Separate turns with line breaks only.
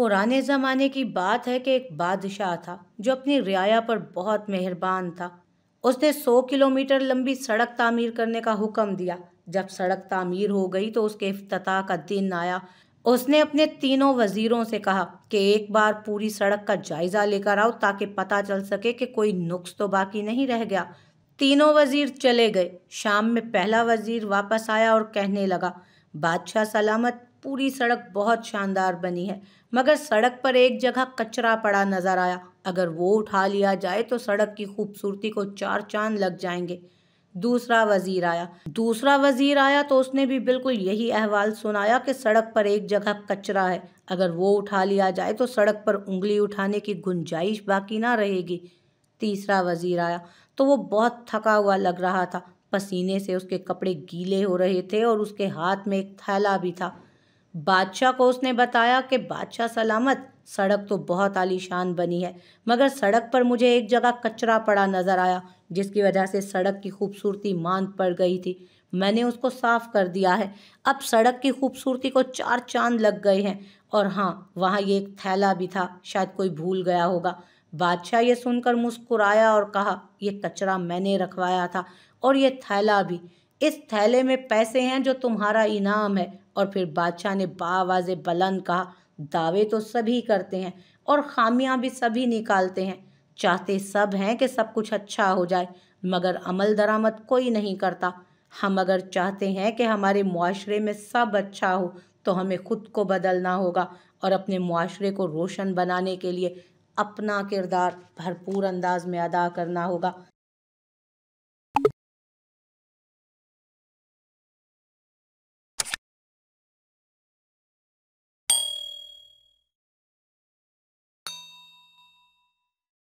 पुराने ज़माने की बात है कि एक बादशाह था जो अपनी रियाया पर बहुत मेहरबान था उसने सौ किलोमीटर लंबी सड़क तामीर करने का हुक्म दिया जब सड़क तामीर हो गई तो उसके अफ्ताह का दिन आया उसने अपने तीनों वजीरों से कहा कि एक बार पूरी सड़क का जायज़ा लेकर आओ ताकि पता चल सके कि कोई नुक्स तो बाकी नहीं रह गया तीनों वजीर चले गए शाम में पहला वजीर वापस आया और कहने लगा बादशाह सलामत पूरी सड़क बहुत शानदार बनी है मगर सड़क पर एक जगह कचरा पड़ा नज़र आया अगर वो उठा लिया जाए तो सड़क की खूबसूरती को चार चांद लग जाएंगे दूसरा वजीर आया दूसरा वजीर आया तो उसने भी बिल्कुल यही अहवाल सुनाया कि सड़क पर एक जगह कचरा है अगर वो उठा लिया जाए तो सड़क पर उंगली उठाने की गुंजाइश बाकी ना रहेगी तीसरा वजीर आया तो वो बहुत थका हुआ लग रहा था पसीने से उसके कपड़े गीले हो रहे थे और उसके हाथ में एक थैला भी था बादशाह को उसने बताया कि बादशाह सलामत सड़क तो बहुत आलीशान बनी है मगर सड़क पर मुझे एक जगह कचरा पड़ा नज़र आया जिसकी वजह से सड़क की खूबसूरती मांद पड़ गई थी मैंने उसको साफ कर दिया है अब सड़क की खूबसूरती को चार चांद लग गए हैं और हाँ वहाँ ये एक थैला भी था शायद कोई भूल गया होगा बादशाह ये सुनकर मुस्कुराया और कहा यह कचरा मैंने रखवाया था और यह थैला भी इस थैले में पैसे हैं जो तुम्हारा इनाम है और फिर बादशाह ने बावाज बुलंद कहा दावे तो सभी करते हैं और खामियां भी सभी निकालते हैं चाहते सब हैं कि सब कुछ अच्छा हो जाए मगर अमल दरामद कोई नहीं करता हम अगर चाहते हैं कि हमारे माशरे में सब अच्छा हो तो हमें खुद को बदलना होगा और अपने माशरे को रोशन बनाने के लिए अपना किरदार भरपूर अंदाज में अदा करना होगा